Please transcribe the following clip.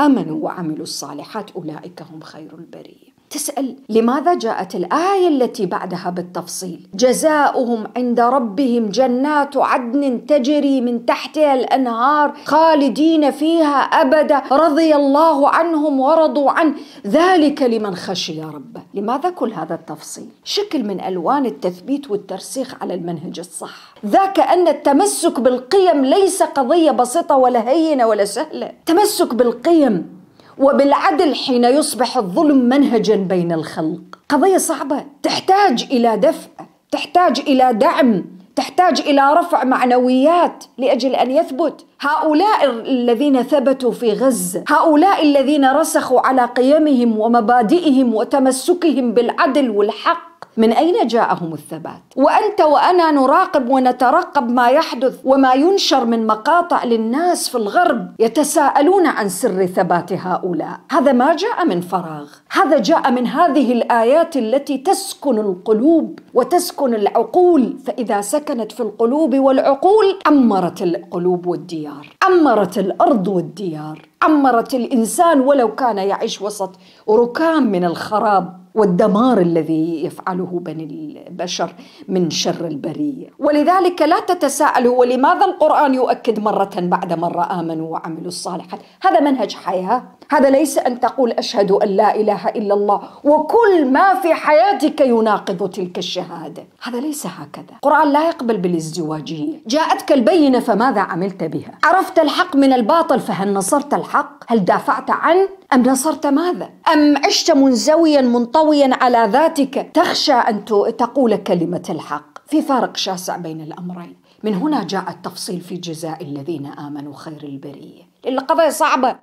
امنوا وعملوا الصالحات اولئك هم خير البريه تسأل لماذا جاءت الآية التي بعدها بالتفصيل جزاؤهم عند ربهم جنات عدن تجري من تحتها الأنهار خالدين فيها أبدا رضي الله عنهم ورضوا عنه ذلك لمن خشي ربه لماذا كل هذا التفصيل شكل من ألوان التثبيت والترسيخ على المنهج الصح ذاك أن التمسك بالقيم ليس قضية بسيطة ولا هينة ولا سهلة تمسك بالقيم وبالعدل حين يصبح الظلم منهجا بين الخلق قضيه صعبه تحتاج الى دفع تحتاج الى دعم تحتاج الى رفع معنويات لاجل ان يثبت هؤلاء الذين ثبتوا في غزه هؤلاء الذين رسخوا على قيمهم ومبادئهم وتمسكهم بالعدل والحق الحق من أين جاءهم الثبات وأنت وأنا نراقب ونترقب ما يحدث وما ينشر من مقاطع للناس في الغرب يتساءلون عن سر ثبات هؤلاء هذا ما جاء من فراغ هذا جاء من هذه الآيات التي تسكن القلوب وتسكن العقول فإذا سكنت في القلوب والعقول أمرت القلوب والديار أمرت الأرض والديار امرت الإنسان ولو كان يعيش وسط ركام من الخراب والدمار الذي يفعله بني البشر من شر البريه، ولذلك لا تتساءلوا ولماذا القران يؤكد مره بعد مره امنوا وعملوا الصالحات، هذا منهج حياه هذا ليس أن تقول أشهد أن لا إله إلا الله وكل ما في حياتك يناقض تلك الشهادة هذا ليس هكذا القرآن لا يقبل بالازدواجية جاءتك البينة فماذا عملت بها عرفت الحق من الباطل فهل نصرت الحق هل دافعت عنه أم نصرت ماذا أم عشت منزويا منطويا على ذاتك تخشى أن تقول كلمة الحق في فارق شاسع بين الأمرين من هنا جاء التفصيل في جزاء الذين آمنوا خير البرية القضية صعبة